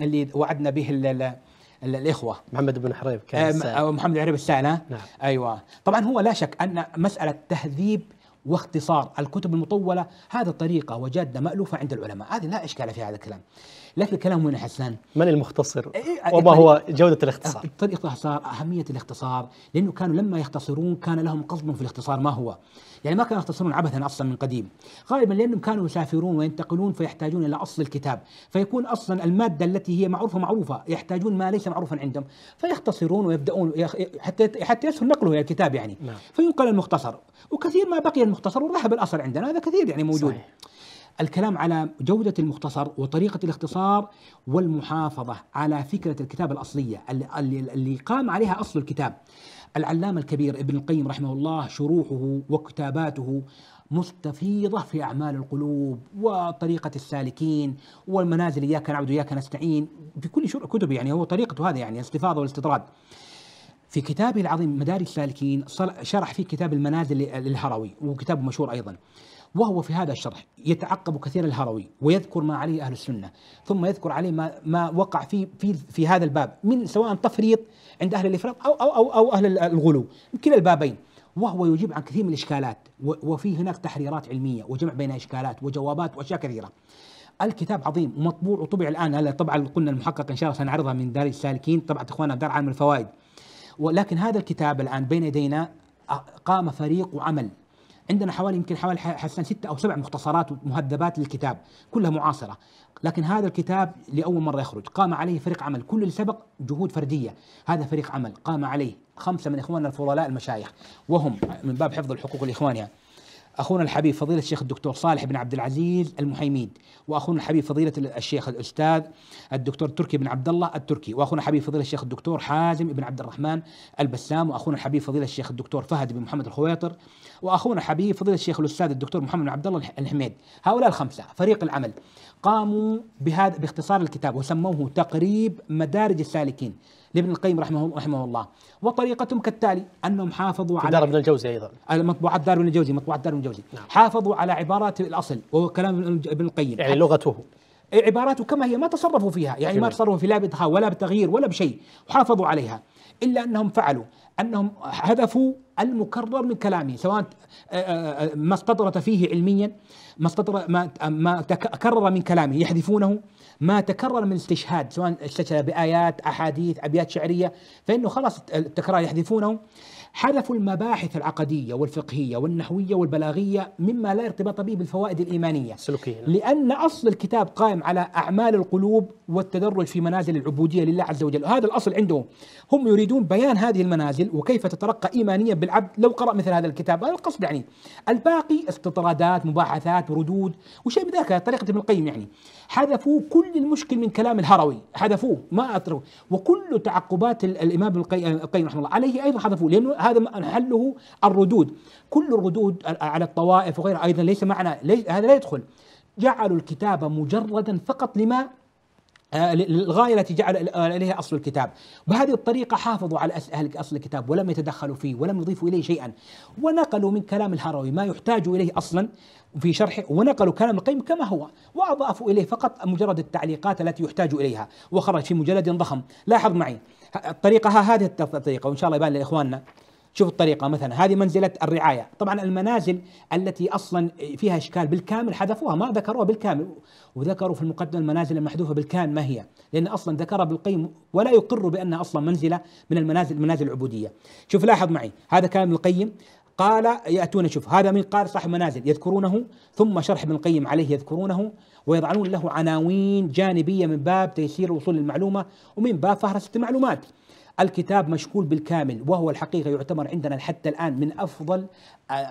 اللي وعدنا به الاخوه محمد بن حريب كان او محمد العريب السائله نعم. ايوه طبعا هو لا شك ان مساله تهذيب واختصار الكتب المطوله هذا طريقه وجاده مالوفه عند العلماء هذه لا اشكال في هذا الكلام لكن الكلام هنا حسان من المختصر إيه، إيه، وما هو جوده الاختصار آه، طريقه الاختصار اهميه الاختصار لانه كانوا لما يختصرون كان لهم قصد في الاختصار ما هو يعني ما كانوا يختصرون عبثا اصلا من قديم غالبا لانهم كانوا يسافرون وينتقلون فيحتاجون الى اصل الكتاب فيكون اصلا الماده التي هي معروفه معروفه يحتاجون ما ليس معروفا عندهم فيختصرون ويبداون حتى حتى يسهل نقله الى الكتاب يعني نعم. فينقل المختصر وكثير ما بقي المختصر وذهب الاصل عندنا هذا كثير يعني موجود صحيح. الكلام على جودة المختصر وطريقة الاختصار والمحافظة على فكرة الكتاب الأصلية اللي قام عليها أصل الكتاب العلامة الكبير ابن القيم رحمه الله شروحه وكتاباته مستفيضة في أعمال القلوب وطريقة السالكين والمنازل إياك نعبد وإياك نستعين في كل كتب يعني هو طريقته هذا يعني استفاضة والاستطراد في كتابه العظيم مدارج السالكين شرح في كتاب المنازل للهروي وكتاب مشهور أيضا وهو في هذا الشرح يتعقب كثيرا الهروي ويذكر ما عليه اهل السنه ثم يذكر عليه ما ما وقع في في في هذا الباب من سواء تفريط عند اهل الافراط او او او, أو اهل الغلو كلا البابين وهو يجيب عن كثير من الاشكالات وفي هناك تحريرات علميه وجمع بين اشكالات وجوابات واشياء كثيره الكتاب عظيم ومطبوع وطبع الان هلا طبعا قلنا المحقق ان شاء الله سنعرضها من دار السالكين طبعا اخواننا دار عالم الفوائد ولكن هذا الكتاب الان بين يدينا قام فريق وعمل عندنا حوالي يمكن حوالي حسن ستة أو سبع مختصرات ومهذبات للكتاب كلها معاصرة لكن هذا الكتاب لأول مرة يخرج قام عليه فريق عمل كل اللي سبق جهود فردية هذا فريق عمل قام عليه خمسة من إخواننا الفضلاء المشايخ وهم من باب حفظ الحقوق الإخوانية اخونا الحبيب فضيله الشيخ الدكتور صالح بن عبد العزيز المحيمين واخونا الحبيب فضيله الشيخ الاستاذ الدكتور تركي بن عبد الله التركي واخونا الحبيب فضيله الشيخ الدكتور حازم بن عبد الرحمن البسام واخونا الحبيب فضيله الشيخ الدكتور فهد بن محمد الخويطر واخونا الحبيب فضيله الشيخ الاستاذ الدكتور محمد بن عبد الله الحميد هؤلاء الخمسه فريق العمل قاموا بهذا باختصار الكتاب وسموه تقريب مدارج السالكين لابن القيم رحمه رحمه الله وطريقتهم كالتالي انهم حافظوا على دار ابن الجوزي ايضا مطبوعات دار ابن الجوزي مطبوعات دار ابن الجوزي نعم. حافظوا على عبارات الاصل وهو كلام ابن القيم يعني لغته عباراته كما هي ما تصرفوا فيها يعني جميل. ما تصرفوا في لا بإدخال ولا بتغيير ولا بشيء وحافظوا عليها إلا أنهم فعلوا أنهم هدفوا المكرر من كلامه سواء آه، آه، ما استطرد فيه علميا ما استطرد ما ما تكرر من كلامه يحذفونه ما تكرر من استشهاد سواء استشهد بآيات أحاديث أبيات شعرية فإنه خلاص التكرار يحذفونه حذفوا المباحث العقدية والفقهية والنحوية والبلاغية مما لا ارتباط به بالفوائد الإيمانية سلوكية نعم. لأن أصل الكتاب قائم على أعمال القلوب والتدرج في منازل العبودية لله عز وجل هذا الأصل عندهم هم يريدون بيان هذه المنازل وكيف تترقى إيمانيا بالعبد لو قرأ مثل هذا الكتاب هذا القصد يعني الباقي استطرادات مباحثات وردود وشيء بذاك طريقة ابن القيم يعني حذفوا كل المشكل من كلام الهروي حذفوه ما أتركوا وكل تعقبات الإمام ابن القيم رحمه الله عليه أيضا حذفوه لأنه هذا حله الردود كل الردود على الطوائف وغيرها ايضا ليس معنى ليس هذا لا يدخل جعلوا الكتاب مجردا فقط لما آه، للغاية التي جعل آه، إليها أصل الكتاب بهذه الطريقة حافظوا على أهل أصل الكتاب ولم يتدخلوا فيه ولم يضيفوا إليه شيئا ونقلوا من كلام الهروي ما يحتاج إليه أصلا في شرحه ونقلوا كلام القيم كما هو وأضافوا إليه فقط مجرد التعليقات التي يحتاج إليها وخرج في مجلد ضخم لاحظ معي الطريقة هذه الطريقة وإن شاء الله يبان لإخواننا شوف الطريقة مثلا هذه منزلة الرعاية طبعا المنازل التي أصلا فيها إشكال بالكامل حذفوها ما ذكروها بالكامل وذكروا في المقدمة المنازل المحذوفة بالكامل ما هي لأن أصلا ذكرها بالقيم ولا يقر بأنها أصلا منزلة من المنازل منازل العبودية شوف لاحظ معي هذا ابن القيم قال يأتون شوف هذا من قال صاحب منازل يذكرونه ثم شرح ابن القيم عليه يذكرونه ويضعون له عناوين جانبية من باب تيسير وصول المعلومة ومن باب فهرسة المعلومات الكتاب مشكول بالكامل وهو الحقيقة يعتبر عندنا حتى الآن من أفضل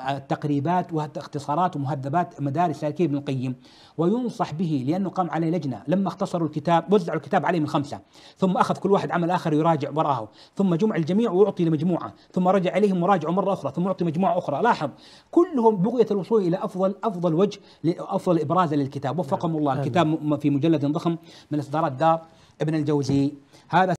التقريبات واختصارات ومهذبات مدارس سالكي ابن القيم وينصح به لأنه قام عليه لجنة لما اختصروا الكتاب وزعوا الكتاب عليه من خمسة ثم أخذ كل واحد عمل آخر يراجع وراه ثم جمع الجميع وأعطي لمجموعة ثم رجع إليهم وراجعوا مرة أخرى ثم أعطي مجموعة أخرى لاحظ كلهم بغية الوصول إلى أفضل أفضل وجه أفضل إبراز للكتاب وفقهم نعم. الله الكتاب في مجلد ضخم من إصدارات دار ابن الجوزي هذا